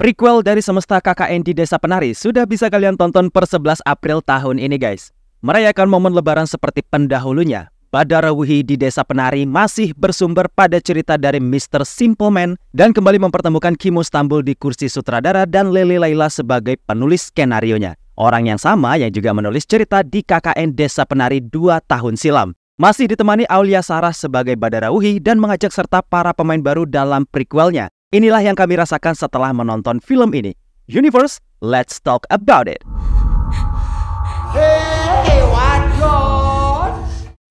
Prequel dari semesta KKN di Desa Penari sudah bisa kalian tonton per 11 April tahun ini guys. Merayakan momen lebaran seperti pendahulunya, Badarawuhi di Desa Penari masih bersumber pada cerita dari Mr. Simple Man dan kembali mempertemukan Kimo Stambul di kursi sutradara dan Lele Laila sebagai penulis skenarionya. Orang yang sama yang juga menulis cerita di KKN Desa Penari 2 tahun silam. Masih ditemani Aulia Sarah sebagai Badarawuhi dan mengajak serta para pemain baru dalam prequelnya Inilah yang kami rasakan setelah menonton film ini. Universe, let's talk about it. Hey,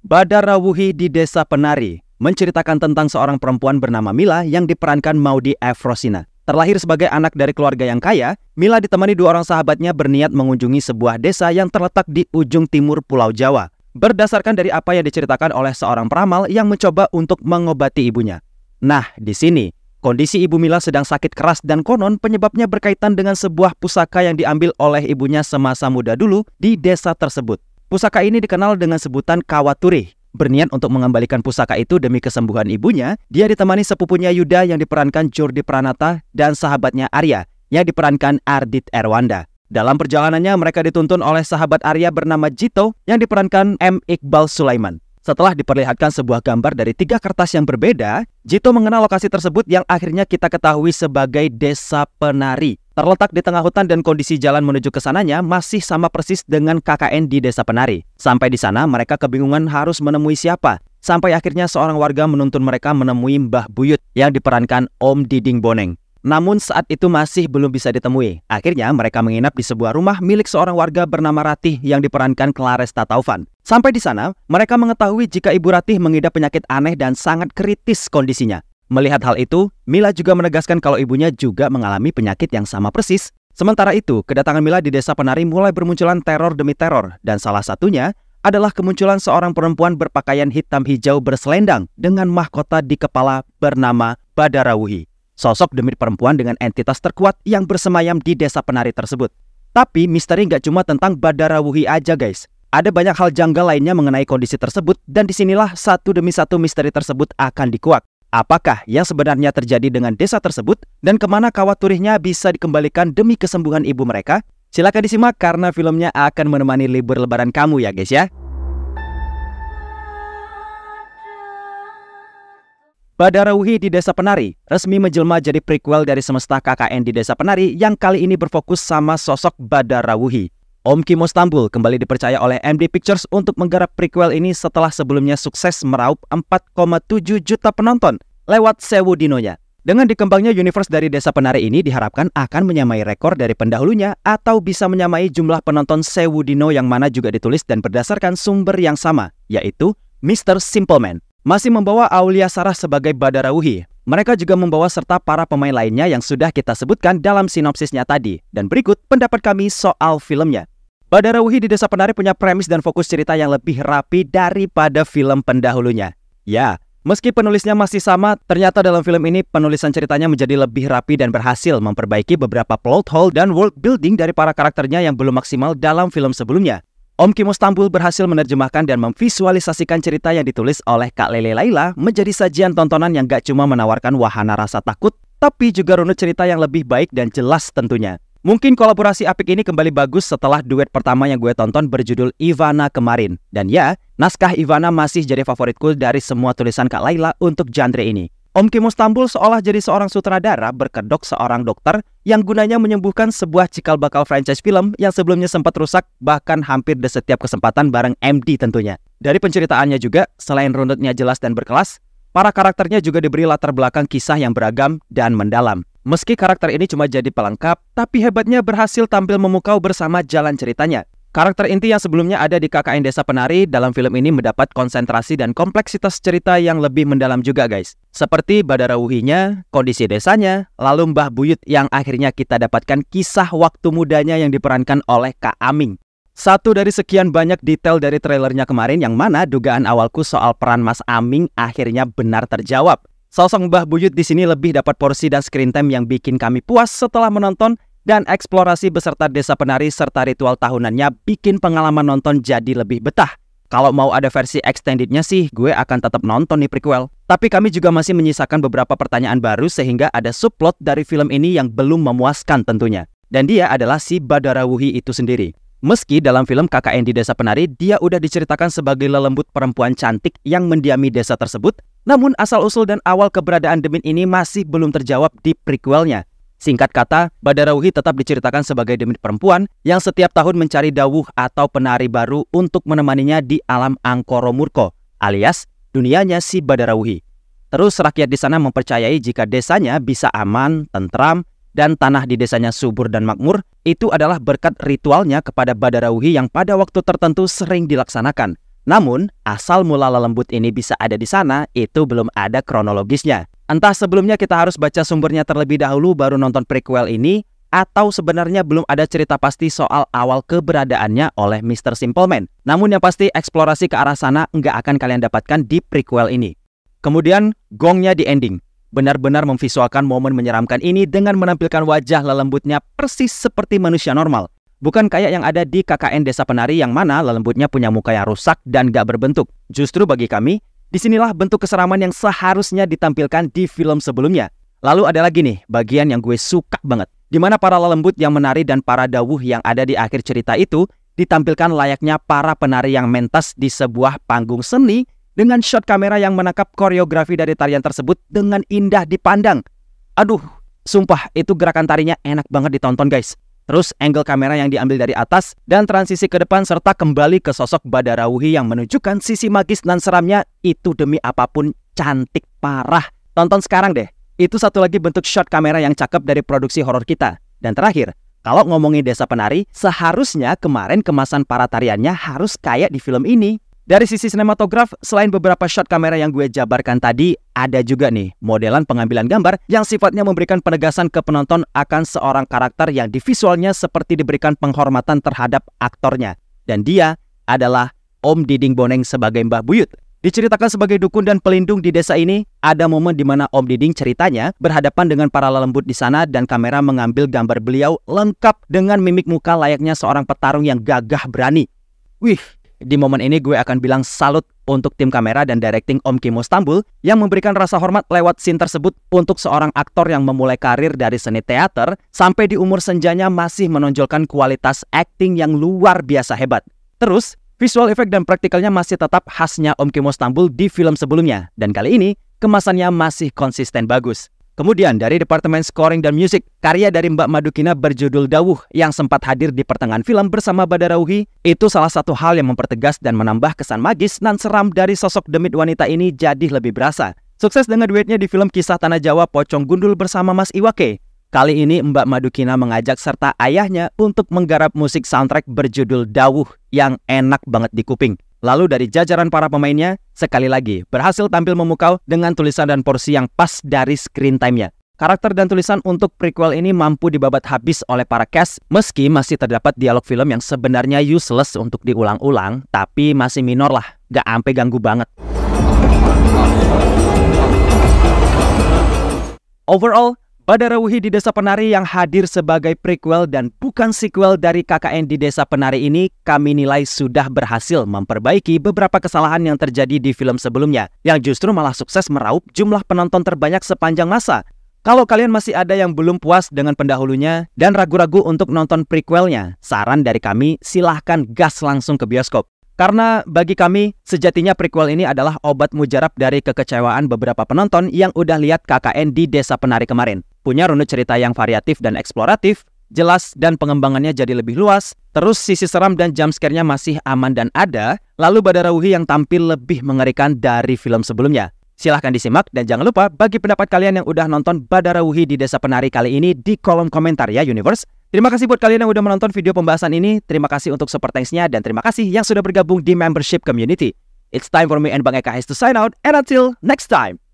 Badar Rawuhi di Desa Penari menceritakan tentang seorang perempuan bernama Mila yang diperankan Maudi Efrosina. Terlahir sebagai anak dari keluarga yang kaya, Mila ditemani dua orang sahabatnya berniat mengunjungi sebuah desa yang terletak di ujung timur Pulau Jawa. Berdasarkan dari apa yang diceritakan oleh seorang peramal yang mencoba untuk mengobati ibunya. Nah, di sini Kondisi ibu Mila sedang sakit keras dan konon penyebabnya berkaitan dengan sebuah pusaka yang diambil oleh ibunya semasa muda dulu di desa tersebut. Pusaka ini dikenal dengan sebutan Kawaturi. Berniat untuk mengembalikan pusaka itu demi kesembuhan ibunya, dia ditemani sepupunya Yuda yang diperankan Jordi Pranata dan sahabatnya Arya yang diperankan Ardit Erwanda. Dalam perjalanannya, mereka dituntun oleh sahabat Arya bernama Jito yang diperankan M. Iqbal Sulaiman. Setelah diperlihatkan sebuah gambar dari tiga kertas yang berbeda, Jito mengenal lokasi tersebut yang akhirnya kita ketahui sebagai Desa Penari. Terletak di tengah hutan dan kondisi jalan menuju ke sananya masih sama persis dengan KKN di Desa Penari. Sampai di sana, mereka kebingungan harus menemui siapa. Sampai akhirnya seorang warga menuntun mereka menemui Mbah Buyut yang diperankan Om Diding Boneng. Namun saat itu masih belum bisa ditemui. Akhirnya mereka menginap di sebuah rumah milik seorang warga bernama Ratih yang diperankan Claresta Taufan. Sampai di sana, mereka mengetahui jika Ibu Ratih mengidap penyakit aneh dan sangat kritis kondisinya. Melihat hal itu, Mila juga menegaskan kalau ibunya juga mengalami penyakit yang sama persis. Sementara itu, kedatangan Mila di desa penari mulai bermunculan teror demi teror, dan salah satunya adalah kemunculan seorang perempuan berpakaian hitam hijau berselendang dengan mahkota di kepala bernama Badarawuhi. Sosok demi perempuan dengan entitas terkuat yang bersemayam di desa penari tersebut. Tapi misteri nggak cuma tentang badarawuhi aja guys. Ada banyak hal janggal lainnya mengenai kondisi tersebut dan disinilah satu demi satu misteri tersebut akan dikuak. Apakah yang sebenarnya terjadi dengan desa tersebut dan kemana kawat turihnya bisa dikembalikan demi kesembuhan ibu mereka? Silahkan disimak karena filmnya akan menemani libur lebaran kamu ya guys ya. Badara di Desa Penari resmi menjelma jadi prequel dari semesta KKN di Desa Penari yang kali ini berfokus sama sosok Badara Om Kimo Stambul kembali dipercaya oleh MD Pictures untuk menggarap prequel ini setelah sebelumnya sukses meraup 4,7 juta penonton lewat Sewu Dinonya. Dengan dikembangnya universe dari Desa Penari ini diharapkan akan menyamai rekor dari pendahulunya atau bisa menyamai jumlah penonton Sewu Dino yang mana juga ditulis dan berdasarkan sumber yang sama, yaitu Mr. Simpleman. Masih membawa Aulia Sarah sebagai Badarawuhi, mereka juga membawa serta para pemain lainnya yang sudah kita sebutkan dalam sinopsisnya tadi. Dan berikut pendapat kami soal filmnya. Badarawuhi di Desa Penari punya premis dan fokus cerita yang lebih rapi daripada film pendahulunya. Ya, meski penulisnya masih sama, ternyata dalam film ini penulisan ceritanya menjadi lebih rapi dan berhasil memperbaiki beberapa plot hole dan world building dari para karakternya yang belum maksimal dalam film sebelumnya. Om Kimo Stambul berhasil menerjemahkan dan memvisualisasikan cerita yang ditulis oleh Kak Lele Laila menjadi sajian tontonan yang gak cuma menawarkan wahana rasa takut, tapi juga runut cerita yang lebih baik dan jelas tentunya. Mungkin kolaborasi apik ini kembali bagus setelah duet pertama yang gue tonton berjudul Ivana kemarin. Dan ya, naskah Ivana masih jadi favoritku dari semua tulisan Kak Laila untuk genre ini. Om Kimo Stambul seolah jadi seorang sutradara berkedok seorang dokter yang gunanya menyembuhkan sebuah cikal bakal franchise film yang sebelumnya sempat rusak bahkan hampir di setiap kesempatan bareng MD tentunya. Dari penceritaannya juga, selain runutnya jelas dan berkelas, para karakternya juga diberi latar belakang kisah yang beragam dan mendalam. Meski karakter ini cuma jadi pelengkap, tapi hebatnya berhasil tampil memukau bersama jalan ceritanya. Karakter inti yang sebelumnya ada di KKN Desa Penari dalam film ini mendapat konsentrasi dan kompleksitas cerita yang lebih mendalam juga guys. Seperti Badarawuhinya, kondisi desanya, lalu Mbah Buyut yang akhirnya kita dapatkan kisah waktu mudanya yang diperankan oleh Kak Aming. Satu dari sekian banyak detail dari trailernya kemarin yang mana dugaan awalku soal peran Mas Aming akhirnya benar terjawab. Sosok Mbah Buyut di sini lebih dapat porsi dan screen time yang bikin kami puas setelah menonton dan eksplorasi beserta desa penari serta ritual tahunannya bikin pengalaman nonton jadi lebih betah. Kalau mau ada versi extendednya sih, gue akan tetap nonton nih prequel. Tapi kami juga masih menyisakan beberapa pertanyaan baru sehingga ada subplot dari film ini yang belum memuaskan tentunya. Dan dia adalah si Badarawuhi itu sendiri. Meski dalam film KKN di Desa Penari, dia udah diceritakan sebagai lelembut perempuan cantik yang mendiami desa tersebut, namun asal-usul dan awal keberadaan Demin ini masih belum terjawab di prequelnya. Singkat kata, Badarawuhi tetap diceritakan sebagai demit perempuan yang setiap tahun mencari dawuh atau penari baru untuk menemaninya di alam Murko, alias dunianya si Badarawuhi. Terus rakyat di sana mempercayai jika desanya bisa aman, tentram, dan tanah di desanya subur dan makmur, itu adalah berkat ritualnya kepada Badarawuhi yang pada waktu tertentu sering dilaksanakan, namun, asal mula lelembut ini bisa ada di sana itu belum ada kronologisnya. Entah sebelumnya kita harus baca sumbernya terlebih dahulu baru nonton prequel ini, atau sebenarnya belum ada cerita pasti soal awal keberadaannya oleh Mr. Simpleman. Namun yang pasti eksplorasi ke arah sana nggak akan kalian dapatkan di prequel ini. Kemudian gongnya di ending. Benar-benar memvisualkan momen menyeramkan ini dengan menampilkan wajah lelembutnya persis seperti manusia normal. Bukan kayak yang ada di KKN Desa Penari yang mana lelembutnya punya muka yang rusak dan gak berbentuk. Justru bagi kami, disinilah bentuk keseraman yang seharusnya ditampilkan di film sebelumnya. Lalu ada lagi nih, bagian yang gue suka banget. di mana para lelembut yang menari dan para dawuh yang ada di akhir cerita itu ditampilkan layaknya para penari yang mentas di sebuah panggung seni dengan shot kamera yang menangkap koreografi dari tarian tersebut dengan indah dipandang. Aduh, sumpah itu gerakan tarinya enak banget ditonton guys terus angle kamera yang diambil dari atas, dan transisi ke depan serta kembali ke sosok Badarawuhi yang menunjukkan sisi magis dan seramnya itu demi apapun cantik parah. Tonton sekarang deh, itu satu lagi bentuk shot kamera yang cakep dari produksi horor kita. Dan terakhir, kalau ngomongin desa penari, seharusnya kemarin kemasan para tariannya harus kayak di film ini. Dari sisi sinematograf, selain beberapa shot kamera yang gue jabarkan tadi, ada juga nih modelan pengambilan gambar yang sifatnya memberikan penegasan ke penonton akan seorang karakter yang di visualnya seperti diberikan penghormatan terhadap aktornya. Dan dia adalah Om Diding Boneng sebagai Mbah Buyut. Diceritakan sebagai dukun dan pelindung di desa ini, ada momen di mana Om Diding ceritanya berhadapan dengan para lembut di sana dan kamera mengambil gambar beliau lengkap dengan mimik muka layaknya seorang petarung yang gagah berani. Wih, di momen ini gue akan bilang salut untuk tim kamera dan directing Om Kimo Stambul yang memberikan rasa hormat lewat scene tersebut untuk seorang aktor yang memulai karir dari seni teater sampai di umur senjanya masih menonjolkan kualitas acting yang luar biasa hebat. Terus, visual efek dan praktikalnya masih tetap khasnya Om Kimo Stambul di film sebelumnya dan kali ini kemasannya masih konsisten bagus. Kemudian dari Departemen Scoring dan Music, karya dari Mbak Madukina berjudul Dawuh yang sempat hadir di pertengahan film bersama Badarauhi, itu salah satu hal yang mempertegas dan menambah kesan magis nan seram dari sosok demit wanita ini jadi lebih berasa. Sukses dengan duetnya di film kisah Tanah Jawa Pocong Gundul bersama Mas Iwake. Kali ini Mbak Madukina mengajak serta ayahnya untuk menggarap musik soundtrack berjudul Dawuh yang enak banget di kuping. Lalu dari jajaran para pemainnya, sekali lagi berhasil tampil memukau dengan tulisan dan porsi yang pas dari screen time-nya. Karakter dan tulisan untuk prequel ini mampu dibabat habis oleh para cast, meski masih terdapat dialog film yang sebenarnya useless untuk diulang-ulang, tapi masih minor lah, gak ampe ganggu banget. Overall, pada Rawuhi di Desa Penari yang hadir sebagai prequel dan bukan sequel dari KKN di Desa Penari ini, kami nilai sudah berhasil memperbaiki beberapa kesalahan yang terjadi di film sebelumnya, yang justru malah sukses meraup jumlah penonton terbanyak sepanjang masa. Kalau kalian masih ada yang belum puas dengan pendahulunya dan ragu-ragu untuk nonton prequelnya, saran dari kami silahkan gas langsung ke bioskop. Karena bagi kami, sejatinya prequel ini adalah obat mujarab dari kekecewaan beberapa penonton yang udah lihat KKN di Desa Penari kemarin. Punya runut cerita yang variatif dan eksploratif, jelas dan pengembangannya jadi lebih luas, terus sisi seram dan jumpscare-nya masih aman dan ada, lalu Wuhi yang tampil lebih mengerikan dari film sebelumnya. Silahkan disimak dan jangan lupa bagi pendapat kalian yang udah nonton Wuhi di Desa Penari kali ini di kolom komentar ya Universe. Terima kasih buat kalian yang udah menonton video pembahasan ini. Terima kasih untuk support thanks-nya dan terima kasih yang sudah bergabung di membership community. It's time for me and Bang Eka to sign out and until next time.